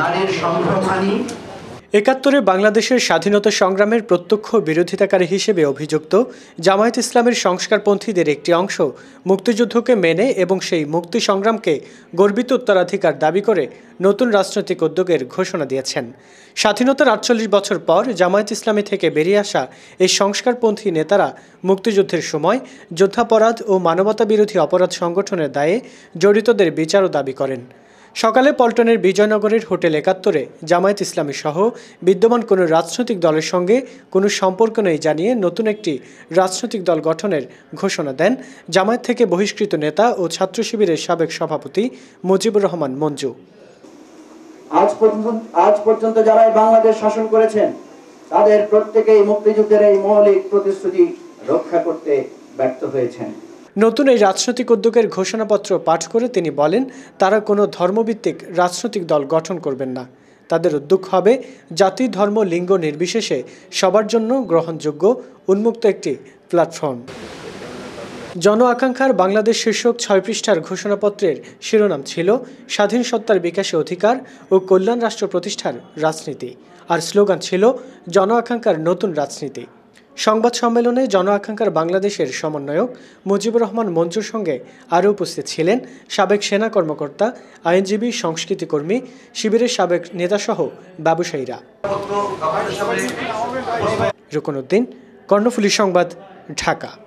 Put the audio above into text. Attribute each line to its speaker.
Speaker 1: নারীর একাত্তরে বাংলাদেশের স্বাধীনতা সংগ্রামের প্রত্যক্ষ বিরোধিতাকারী হিসেবে অভিযুক্ত জামায়াত ইসলামের সংস্কারপন্থীদের একটি অংশ মুক্তিযুদ্ধকে মেনে এবং সেই মুক্তি সংগ্রামকে গর্বিত উত্তরাধিকার দাবি করে নতুন রাজনৈতিক উদ্যোগের ঘোষণা দিয়েছেন স্বাধীনতার আটচল্লিশ বছর পর জামায়াত ইসলামী থেকে বেরিয়ে আসা এই সংস্কারপন্থী নেতারা মুক্তিযুদ্ধের সময় যোদ্ধাপরাধ ও মানবতা বিরোধী অপরাধ সংগঠনের দায়ে জড়িতদের বিচারও দাবি করেন সকালে পল্টনের বিজয়নগরের হোটেল একাত্তরে জামায়াত ইসলামী সহ বিদ্যমান কোনো রাজনৈতিক দলের সঙ্গে কোনো সম্পর্ক নেই জানিয়ে নতুন একটি রাজনৈতিক দল গঠনের ঘোষণা দেন জামায়াত থেকে বহিষ্কৃত নেতা ও ছাত্র শিবিরের সাবেক সভাপতি মুজিবুর রহমান মঞ্জু
Speaker 2: আজ পর্যন্ত আজ পর্যন্ত যারা বাংলাদেশ শাসন করেছেন তাদের প্রত্যেকেই মুক্তিযুদ্ধের এই মৌলিক প্রতিশ্রুতি রক্ষা করতে ব্যর্থ হয়েছেন
Speaker 1: নতুন এই রাজনৈতিক উদ্যোগের ঘোষণাপত্র পাঠ করে তিনি বলেন তারা কোনো ধর্মভিত্তিক রাজনৈতিক দল গঠন করবেন না তাদের উদ্যোগ হবে জাতি ধর্ম লিঙ্গ নির্বিশেষে সবার জন্য গ্রহণযোগ্য উন্মুক্ত একটি প্ল্যাটফর্ম জন আকাঙ্ক্ষার বাংলাদেশ শীর্ষক ছয় পৃষ্ঠার ঘোষণাপত্রের শিরোনাম ছিল স্বাধীন সত্তার বিকাশে অধিকার ও কল্যাণ রাষ্ট্র প্রতিষ্ঠার রাজনীতি আর স্লোগান ছিল জন আকাঙ্ক্ষার নতুন রাজনীতি সংবাদ সম্মেলনে জন আকাঙ্ক্ষার বাংলাদেশের সমন্বয়ক মুজিবুর রহমান মঞ্জুর সঙ্গে আরও উপস্থিত ছিলেন সাবেক সেনা কর্মকর্তা আইনজীবী সংস্কৃতিকর্মী শিবিরের সাবেক নেতাসহ ব্যবসায়ীরা রুকনুদ্দিন কর্ণফুলী সংবাদ ঢাকা